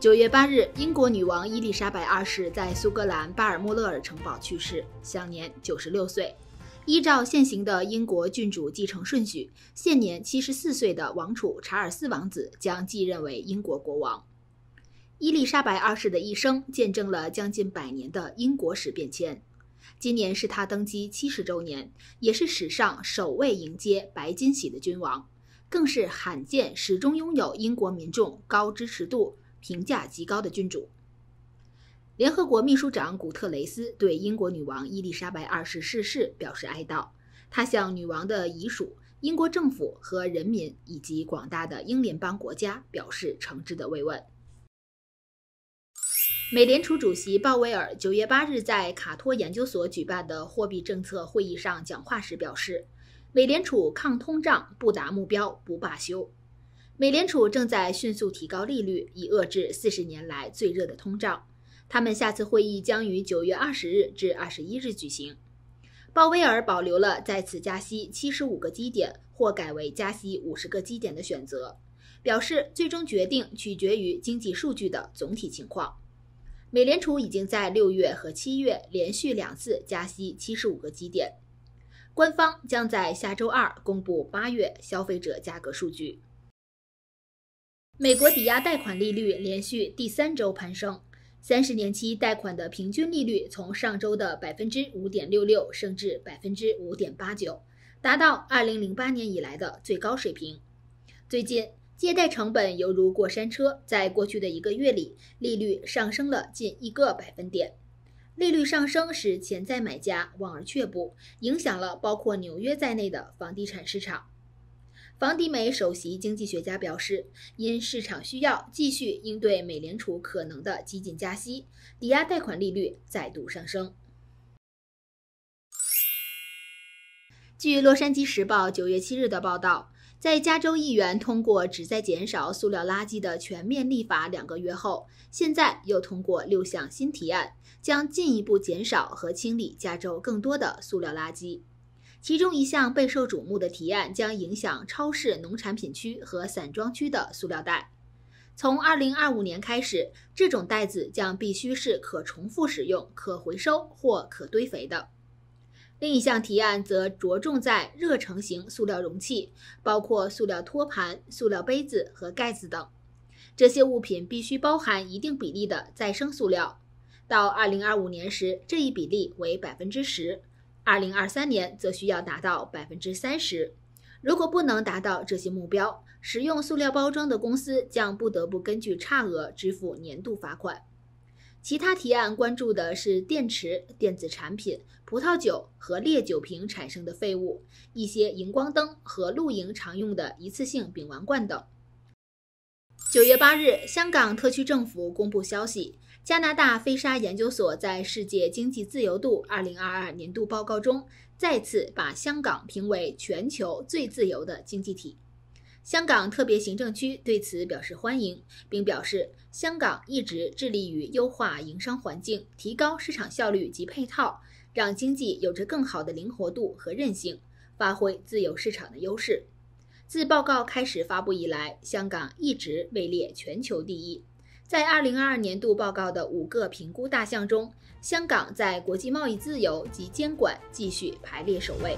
九月八日，英国女王伊丽莎白二世在苏格兰巴尔莫勒尔城堡去世，享年九十六岁。依照现行的英国郡主继承顺序，现年七十四岁的王储查尔斯王子将继任为英国国王。伊丽莎白二世的一生见证了将近百年的英国史变迁。今年是他登基七十周年，也是史上首位迎接白金禧的君王，更是罕见始终拥有英国民众高支持度。评价极高的君主。联合国秘书长古特雷斯对英国女王伊丽莎白二世逝世表示哀悼，他向女王的遗属、英国政府和人民以及广大的英联邦国家表示诚挚的慰问。美联储主席鲍威尔九月八日在卡托研究所举办的货币政策会议上讲话时表示，美联储抗通胀不达目标不罢休。美联储正在迅速提高利率，以遏制四十年来最热的通胀。他们下次会议将于九月二十日至二十一日举行。鲍威尔保留了再次加息七十五个基点或改为加息五十个基点的选择，表示最终决定取决于经济数据的总体情况。美联储已经在六月和七月连续两次加息七十五个基点。官方将在下周二公布八月消费者价格数据。美国抵押贷款利率连续第三周攀升，三十年期贷款的平均利率从上周的百分之五点六六升至百分之五点八九，达到二零零八年以来的最高水平。最近，借贷成本犹如过山车，在过去的一个月里，利率上升了近一个百分点。利率上升使潜在买家望而却步，影响了包括纽约在内的房地产市场。房地美首席经济学家表示，因市场需要，继续应对美联储可能的激进加息，抵押贷款利率再度上升。据《洛杉矶时报》九月七日的报道，在加州议员通过旨在减少塑料垃圾的全面立法两个月后，现在又通过六项新提案，将进一步减少和清理加州更多的塑料垃圾。其中一项备受瞩目的提案将影响超市农产品区和散装区的塑料袋。从2025年开始，这种袋子将必须是可重复使用、可回收或可堆肥的。另一项提案则着重在热成型塑料容器，包括塑料托盘、塑料杯子和盖子等。这些物品必须包含一定比例的再生塑料。到2025年时，这一比例为百分之十。二零二三年则需要达到百分之三十。如果不能达到这些目标，使用塑料包装的公司将不得不根据差额支付年度罚款。其他提案关注的是电池、电子产品、葡萄酒和烈酒瓶产生的废物，一些荧光灯和露营常用的一次性丙烷罐等。九月八日，香港特区政府公布消息。加拿大飞沙研究所在世界经济自由度2022年度报告中再次把香港评为全球最自由的经济体。香港特别行政区对此表示欢迎，并表示，香港一直致力于优化营商环境，提高市场效率及配套，让经济有着更好的灵活度和韧性，发挥自由市场的优势。自报告开始发布以来，香港一直位列全球第一。在2022年度报告的五个评估大项中，香港在国际贸易自由及监管继续排列首位。